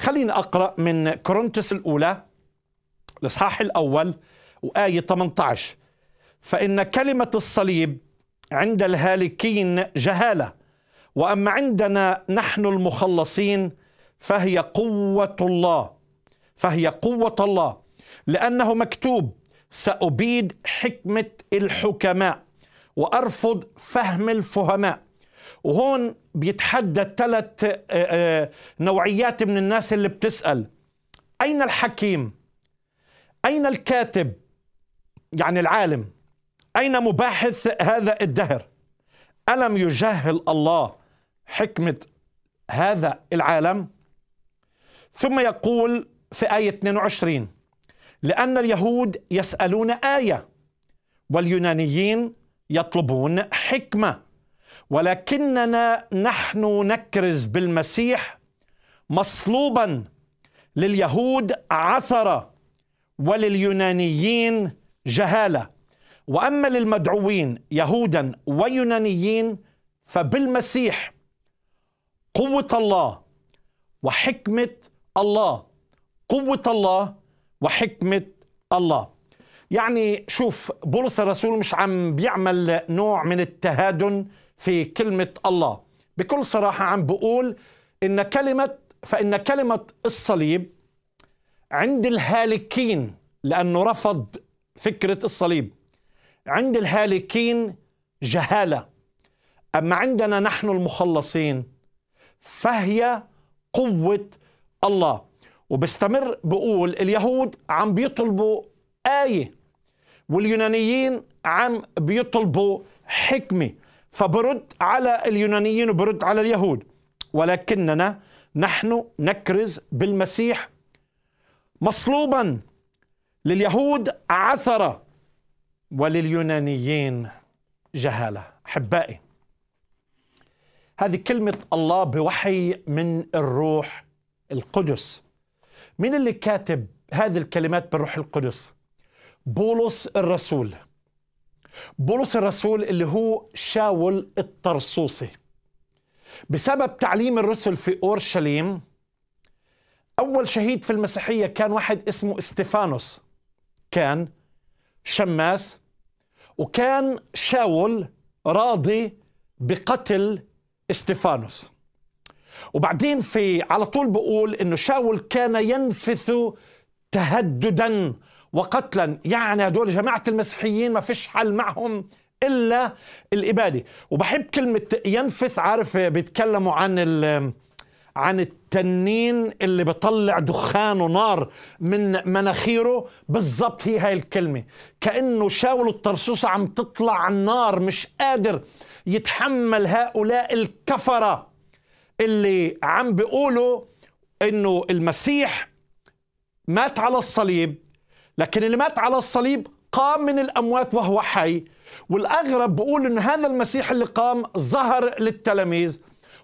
خليني أقرأ من كورنثوس الأولى الإصحاح الأول وآية 18 فإن كلمة الصليب عند الهالكين جهالة وأما عندنا نحن المخلصين فهي قوة الله فهي قوة الله لأنه مكتوب سأبيد حكمة الحكماء وأرفض فهم الفهماء وهون بيتحدى ثلاث آه، آه، نوعيات من الناس اللي بتسأل أين الحكيم؟ أين الكاتب؟ يعني العالم أين مباحث هذا الدهر؟ ألم يجهل الله حكمة هذا العالم؟ ثم يقول في آية 22 لأن اليهود يسألون آية واليونانيين يطلبون حكمة ولكننا نحن نكرز بالمسيح مصلوبا لليهود عثره ولليونانيين جهاله واما للمدعوين يهودا ويونانيين فبالمسيح قوه الله وحكمه الله قوه الله وحكمه الله يعني شوف بولس الرسول مش عم بيعمل نوع من التهادن في كلمة الله بكل صراحة عم بقول إن كلمة فإن كلمة الصليب عند الهالكين لأنه رفض فكرة الصليب عند الهالكين جهالة أما عندنا نحن المخلصين فهي قوة الله وبستمر بقول اليهود عم بيطلبوا آية واليونانيين عم بيطلبوا حكمة فبرد على اليونانيين وبرد على اليهود ولكننا نحن نكرز بالمسيح مصلوبا لليهود عثرة ولليونانيين جهالة أحبائي هذه كلمة الله بوحي من الروح القدس مين اللي كاتب هذه الكلمات بالروح القدس؟ بولس الرسول بولس الرسول اللي هو شاول الطرسوسي بسبب تعليم الرسل في اورشليم اول شهيد في المسيحيه كان واحد اسمه استيفانوس كان شماس وكان شاول راضي بقتل استيفانوس وبعدين في على طول بقول انه شاول كان ينفث تهددا وقتلا يعني هدول جماعة المسيحيين ما فيش حل معهم إلا الإبادة وبحب كلمة ينفث عارف بيتكلموا عن ال عن التنين اللي بطلع دخان ونار من مناخيره بالضبط هي هاي الكلمة كأنه شاول الطرسوسة عم تطلع النار مش قادر يتحمل هؤلاء الكفرة اللي عم بيقولوا انه المسيح مات على الصليب لكن اللي مات على الصليب قام من الأموات وهو حي والأغرب بقول أن هذا المسيح اللي قام ظهر للتلاميذ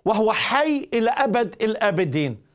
وهو حي إلى أبد الآبدين